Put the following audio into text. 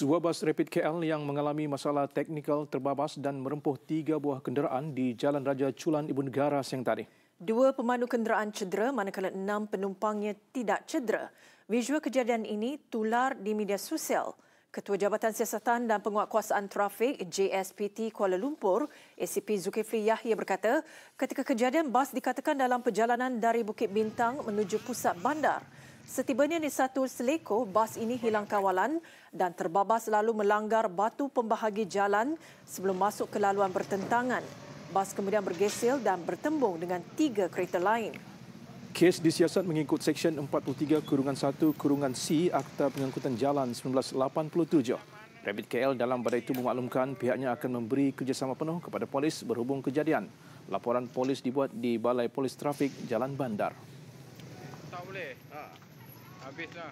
Sebuah bas Rapid KL yang mengalami masalah teknikal terbabas dan merempuh tiga buah kenderaan di Jalan Raja Culan Ibu Negara siang tadi. Dua pemandu kenderaan cedera manakala enam penumpangnya tidak cedera. Visual kejadian ini tular di media sosial. Ketua Jabatan Siasatan dan Penguatkuasaan Trafik JSPT Kuala Lumpur, ACP Zulkifli Yahya berkata, ketika kejadian bas dikatakan dalam perjalanan dari Bukit Bintang menuju pusat bandar. Setibanya di satu seleko, bas ini hilang kawalan dan terbabas lalu melanggar batu pembahagi jalan sebelum masuk ke laluan bertentangan. Bas kemudian bergesel dan bertembung dengan tiga kereta lain. Kes disiasat mengikut Seksyen 43 Kurungan 1 Kurungan C Akta Pengangkutan Jalan 1987. Rabbit KL dalam badai itu memaklumkan pihaknya akan memberi kerjasama penuh kepada polis berhubung kejadian. Laporan polis dibuat di Balai Polis Trafik Jalan Bandar. Tak boleh. Ha. Aberta.